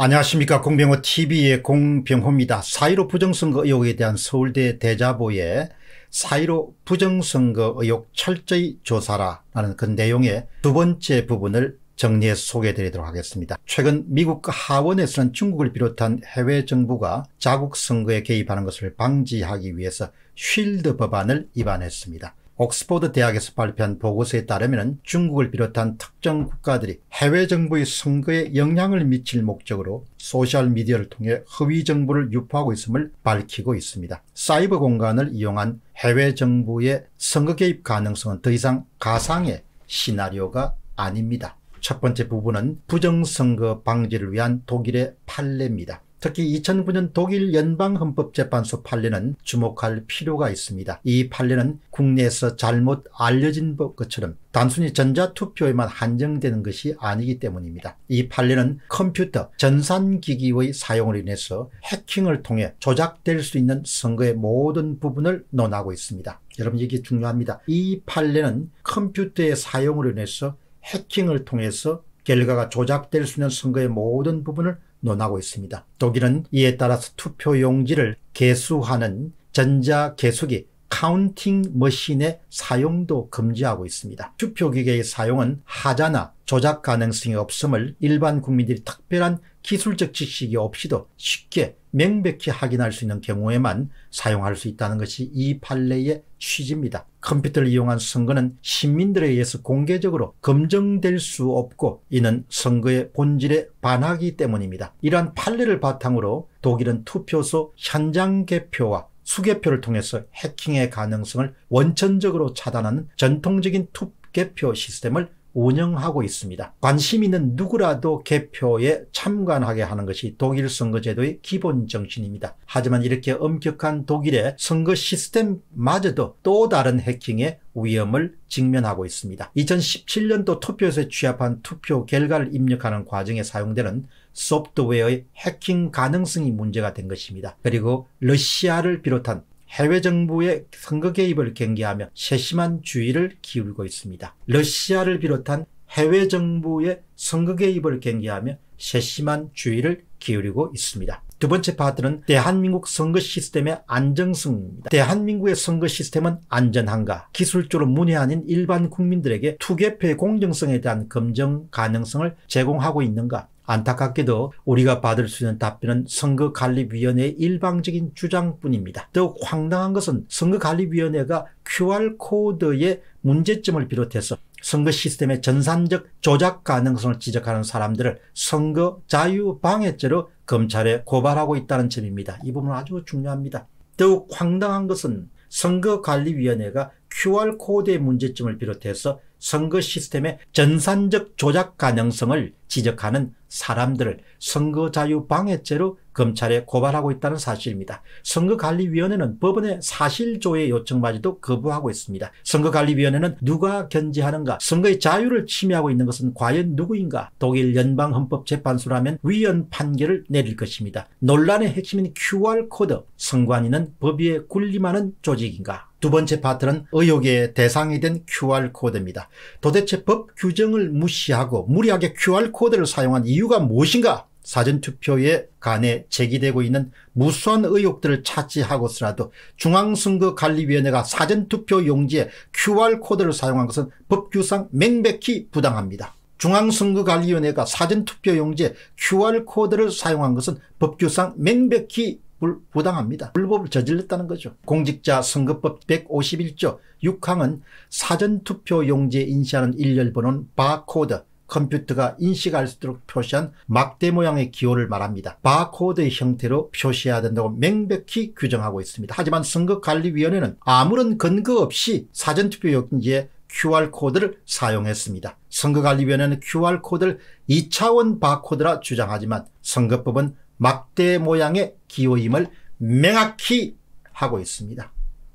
안녕하십니까 공병호 tv의 공병호입니다. 4.15 부정선거 의혹에 대한 서울대 대자보의 4.15 부정선거 의혹 철저히 조사라라는 그 내용의 두 번째 부분을 정리해 소개해 드리도록 하겠습니다. 최근 미국 하원에서는 중국을 비롯한 해외 정부가 자국 선거에 개입하는 것을 방지하기 위해서 쉴드 법안을 입안했습니다. 옥스퍼드 대학에서 발표한 보고서에 따르면 중국을 비롯한 특정 국가들이 해외 정부의 선거에 영향을 미칠 목적으로 소셜미디어를 통해 허위 정보를 유포하고 있음을 밝히고 있습니다. 사이버 공간을 이용한 해외 정부의 선거 개입 가능성은 더 이상 가상의 시나리오가 아닙니다. 첫 번째 부분은 부정선거 방지를 위한 독일의 판례입니다. 특히 2009년 독일 연방헌법재판소 판례는 주목할 필요가 있습니다. 이 판례는 국내에서 잘못 알려진 것처럼 단순히 전자투표에만 한정되는 것이 아니기 때문입니다. 이 판례는 컴퓨터, 전산기기의 사용을 인해서 해킹을 통해 조작될 수 있는 선거의 모든 부분을 논하고 있습니다. 여러분 이게 중요합니다. 이 판례는 컴퓨터의 사용을 인해서 해킹을 통해서 결과가 조작될 수 있는 선거의 모든 부분을 논하고 있습니다. 독일은 이에 따라서 투표 용지를 개수하는 전자 개수기 카운팅 머신의 사용도 금지하고 있습니다. 투표기계의 사용은 하자나 조작 가능성이 없음을 일반 국민들이 특별한 기술적 지식이 없이도 쉽게 명백히 확인할 수 있는 경우에만 사용할 수 있다는 것이 이 판례의 취지입니다. 컴퓨터를 이용한 선거는 시민들에 의해서 공개적으로 검증될 수 없고 이는 선거의 본질에 반하기 때문입니다. 이러한 판례를 바탕으로 독일은 투표소 현장 개표와 수개표를 통해서 해킹의 가능성을 원천적으로 차단하는 전통적인 투 개표 시스템을 운영하고 있습니다. 관심 있는 누구라도 개표에 참관하게 하는 것이 독일 선거제도의 기본 정신입니다. 하지만 이렇게 엄격한 독일의 선거 시스템마저도 또 다른 해킹의 위험을 직면하고 있습니다. 2017년도 투표소에 취합한 투표 결과를 입력하는 과정에 사용되는 소프트웨어의 해킹 가능성이 문제가 된 것입니다. 그리고 러시아를 비롯한 해외 정부의 선거 개입을 경계하며 세심한 주의를 기울고 이 있습니다. 러시아를 비롯한 해외 정부의 선거 개입을 경계하며 세심한 주의를 기울이고 있습니다. 두 번째 파트는 대한민국 선거 시스템의 안정성입니다. 대한민국의 선거 시스템은 안전한가? 기술적으로 문의 아닌 일반 국민들에게 투개표의 공정성에 대한 검증 가능성을 제공하고 있는가? 안타깝게도 우리가 받을 수 있는 답변은 선거관리위원회의 일방적인 주장뿐입니다. 더욱 황당한 것은 선거관리위원회가 QR코드의 문제점을 비롯해서 선거 시스템의 전산적 조작 가능성을 지적하는 사람들을 선거 자유방해죄로 검찰에 고발하고 있다는 점입니다. 이 부분은 아주 중요합니다. 더욱 황당한 것은 선거관리위원회가 QR코드의 문제점을 비롯해서 선거 시스템의 전산적 조작 가능성을 지적하는 사람들을 선거자유 방해죄로 검찰에 고발하고 있다는 사실입니다. 선거관리위원회는 법원의 사실조회 요청마저도 거부하고 있습니다. 선거관리위원회는 누가 견제하는가 선거의 자유를 침해하고 있는 것은 과연 누구인가 독일 연방헌법재판소라면 위헌 판결을 내릴 것입니다. 논란의 핵심인 QR코드 선관위는 법위에 군림하는 조직인가 두 번째 파트는 의혹의 대상이 된 QR코드입니다. 도대체 법 규정을 무시하고 무리하게 QR코드를 사용한 이유가 무엇인가? 사전투표에 관해 제기되고 있는 무수한 의혹들을 차지하고서라도 중앙선거관리위원회가 사전투표 용지에 QR코드를 사용한 것은 법규상 맹백히 부당합니다. 중앙선거관리위원회가 사전투표 용지에 QR코드를 사용한 것은 법규상 맹백히 불, 부당합니다. 불법을 저질렀다는 거죠. 공직자 선거법 151조 6항은 사전투표 용지에 인시하는 일렬번호는 바코드, 컴퓨터가 인식할 수 있도록 표시한 막대 모양의 기호를 말합니다. 바코드의 형태로 표시해야 된다고 명백히 규정하고 있습니다. 하지만 선거관리위원회는 아무런 근거 없이 사전투표 용지에 QR코드를 사용했습니다. 선거관리위원회는 QR코드를 2차원 바코드라 주장하지만 선거법은 막대 모양의 기호임을 명확히 하고 있습니다.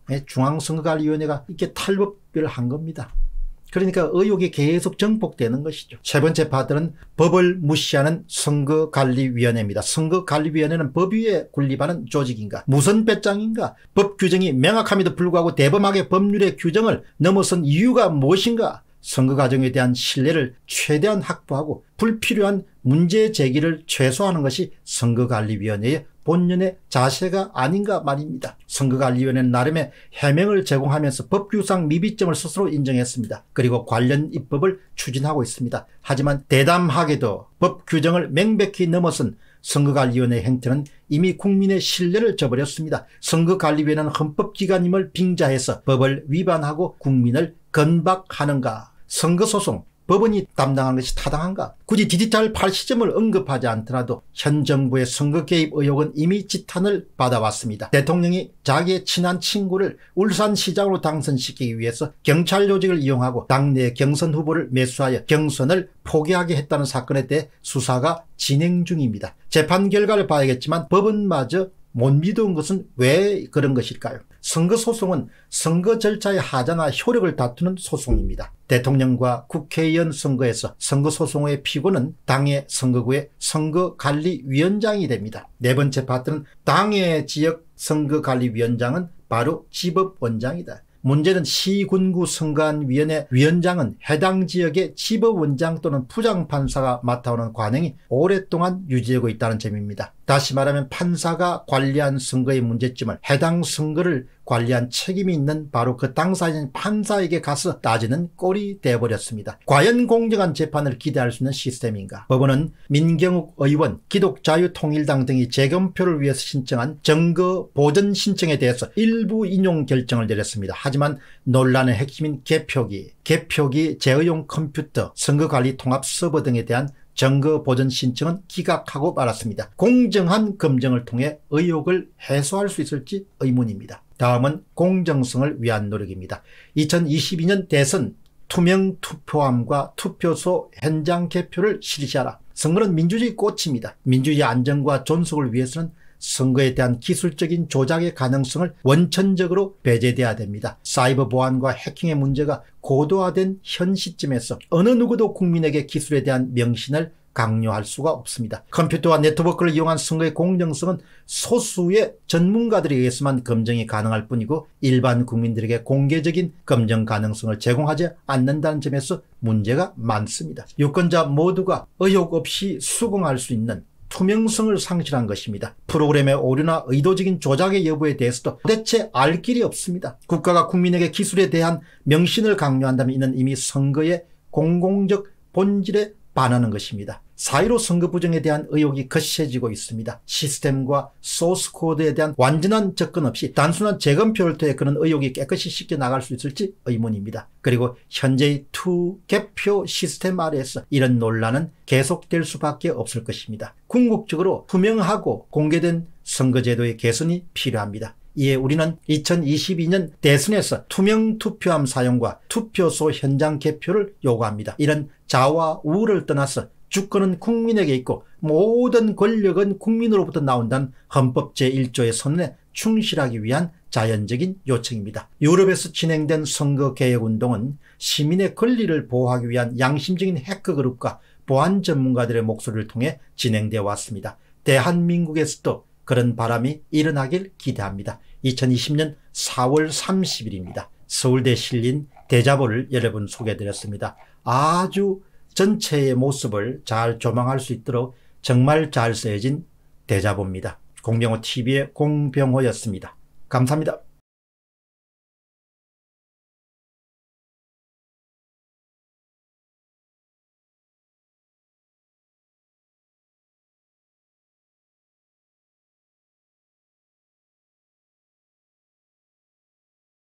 네, 중앙선거관리위원회가 이렇게 탈법을 한 겁니다. 그러니까 의혹이 계속 증폭되는 것이죠. 세 번째 파트는 법을 무시하는 선거관리위원회입니다. 선거관리위원회는 법위에 군립하는 조직인가 무선 배짱인가 법 규정이 명확함에도 불구하고 대범하게 법률의 규정을 넘어선 이유가 무엇인가 선거 과정에 대한 신뢰를 최대한 확보하고 불필요한 문제 제기를 최소화하는 것이 선거관리위원회의 본연의 자세가 아닌가 말입니다. 선거관리위원회는 나름의 해명을 제공하면서 법규상 미비점을 스스로 인정했습니다. 그리고 관련 입법을 추진하고 있습니다. 하지만 대담하게도 법 규정을 명백히 넘어선 선거관리위원회 행태는 이미 국민의 신뢰를 저버렸습니다. 선거관리위원회는 헌법기관임을 빙자해서 법을 위반하고 국민을 건박하는가 선거소송 법원이 담당한 것이 타당한가? 굳이 디지털 팔시점을 언급하지 않더라도 현 정부의 선거 개입 의혹은 이미 지탄을 받아왔습니다. 대통령이 자기의 친한 친구를 울산시장으로 당선시키기 위해서 경찰 조직을 이용하고 당내 경선 후보를 매수하여 경선을 포기하게 했다는 사건에 대해 수사가 진행 중입니다. 재판 결과를 봐야겠지만 법원마저 못 믿은 것은 왜 그런 것일까요? 선거 소송은 선거 절차의 하자나 효력을 다투는 소송입니다. 대통령과 국회의원 선거에서 선거소송의 피고는 당의 선거구의 선거관리위원장이 됩니다. 네 번째 파트는 당의 지역 선거관리위원장은 바로 지법원장이다. 문제는 시군구 선관위원회 위원장은 해당 지역의 지법원장 또는 부장판사가 맡아오는 관행이 오랫동안 유지되고 있다는 점입니다. 다시 말하면 판사가 관리한 선거의 문제점을 해당 선거를 관리한 책임이 있는 바로 그당사인 판사에게 가서 따지는 꼴이 되어버렸습니다. 과연 공정한 재판을 기대할 수 있는 시스템인가? 법원은 민경욱 의원, 기독자유통일당 등이 재검표를 위해서 신청한 증거 보전 신청에 대해서 일부 인용 결정을 내렸습니다. 하지만 논란의 핵심인 개표기, 개표기 재의용 컴퓨터, 선거관리 통합 서버 등에 대한 증거 보존 신청은 기각하고 말았습니다. 공정한 검증을 통해 의혹을 해소할 수 있을지 의문입니다. 다음은 공정성을 위한 노력입니다. 2022년 대선 투명 투표함과 투표소 현장 개표를 실시하라. 선거는 민주주의 꽃입니다. 민주주의 안정과 존속을 위해서는 선거에 대한 기술적인 조작의 가능성을 원천적으로 배제돼야 됩니다. 사이버 보안과 해킹의 문제가 고도화된 현 시점에서 어느 누구도 국민에게 기술에 대한 명신을 강요할 수가 없습니다. 컴퓨터와 네트워크를 이용한 선거의 공정성은 소수의 전문가들에 의해서만 검증이 가능할 뿐이고 일반 국민들에게 공개적인 검증 가능성을 제공하지 않는다는 점에서 문제가 많습니다. 유권자 모두가 의혹 없이 수긍할 수 있는 투명성을 상실한 것입니다. 프로그램의 오류나 의도적인 조작의 여부에 대해서도 도대체 알 길이 없습니다. 국가가 국민에게 기술에 대한 명신을 강요한다면 이는 이미 선거의 공공적 본질에 반하는 것입니다. 4.15 선거부정에 대한 의혹이 거세지고 있습니다. 시스템과 소스코드에 대한 완전한 접근 없이 단순한 재검표를 통해 그런 의혹이 깨끗이 씻겨 나갈 수 있을지 의문입니다. 그리고 현재의 투 개표 시스템 아래에서 이런 논란은 계속될 수밖에 없을 것입니다. 궁극적으로 투명하고 공개된 선거제도의 개선이 필요합니다. 이에 예, 우리는 2022년 대선에서 투명 투표함 사용과 투표소 현장 개표를 요구합니다. 이런 자와 우를 떠나서 주권은 국민에게 있고 모든 권력은 국민으로부터 나온다는 헌법 제1조의 선언에 충실하기 위한 자연적인 요청입니다. 유럽에서 진행된 선거개혁운동은 시민의 권리를 보호하기 위한 양심적인 해커그룹과 보안 전문가들의 목소리를 통해 진행되어 왔습니다. 대한민국에서도 그런 바람이 일어나길 기대합니다. 2020년 4월 30일입니다. 서울대 실린 대자보를 여러분 소개드렸습니다 아주 전체의 모습을 잘 조망할 수 있도록 정말 잘 쓰여진 대자보입니다. 공병호 TV의 공병호였습니다. 감사합니다.